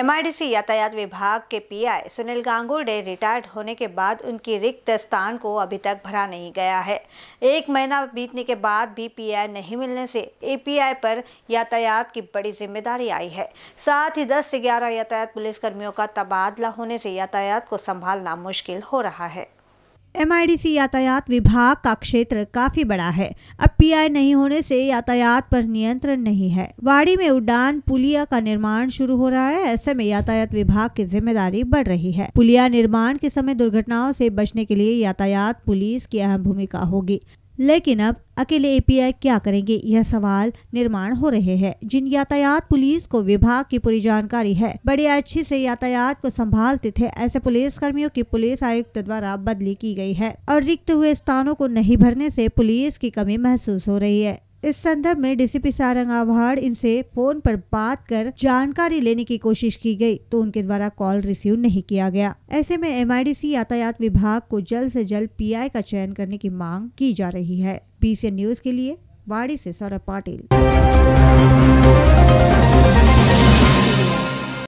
MRDC यातायात विभाग के पीआई सुनील गांगुर्डे रिटायर्ड होने के बाद उनकी रिक्त स्थान को अभी तक भरा नहीं गया है एक महीना बीतने के बाद भी पीआई नहीं मिलने से एपीआई पर यातायात की बड़ी जिम्मेदारी आई है साथ ही 10 से 11 यातायात पुलिसकर्मियों का तबादला होने से यातायात को संभालना मुश्किल हो रहा है एमआईडीसी यातायात विभाग का क्षेत्र काफी बड़ा है अब पीआई नहीं होने से यातायात पर नियंत्रण नहीं है वाड़ी में उड़ान पुलिया का निर्माण शुरू हो रहा है ऐसे में यातायात विभाग की जिम्मेदारी बढ़ रही है पुलिया निर्माण के समय दुर्घटनाओं से बचने के लिए यातायात पुलिस की अहम भूमिका होगी लेकिन अब अकेले एपीआई क्या करेंगे यह सवाल निर्माण हो रहे हैं जिन यातायात पुलिस को विभाग की पूरी जानकारी है बड़े अच्छे से यातायात को संभालते थे ऐसे पुलिस कर्मियों की पुलिस आयुक्त द्वारा बदली की गई है और रिक्त हुए स्थानों को नहीं भरने से पुलिस की कमी महसूस हो रही है इस संदर्भ में डीसीपी सारंग आभाड़ इनसे फोन पर बात कर जानकारी लेने की कोशिश की गई तो उनके द्वारा कॉल रिसीव नहीं किया गया ऐसे में एमआईडीसी यातायात विभाग को जल्द से जल्द पीआई का चयन करने की मांग की जा रही है बीसीएन न्यूज के लिए वाड़ी से सौरभ पाटिल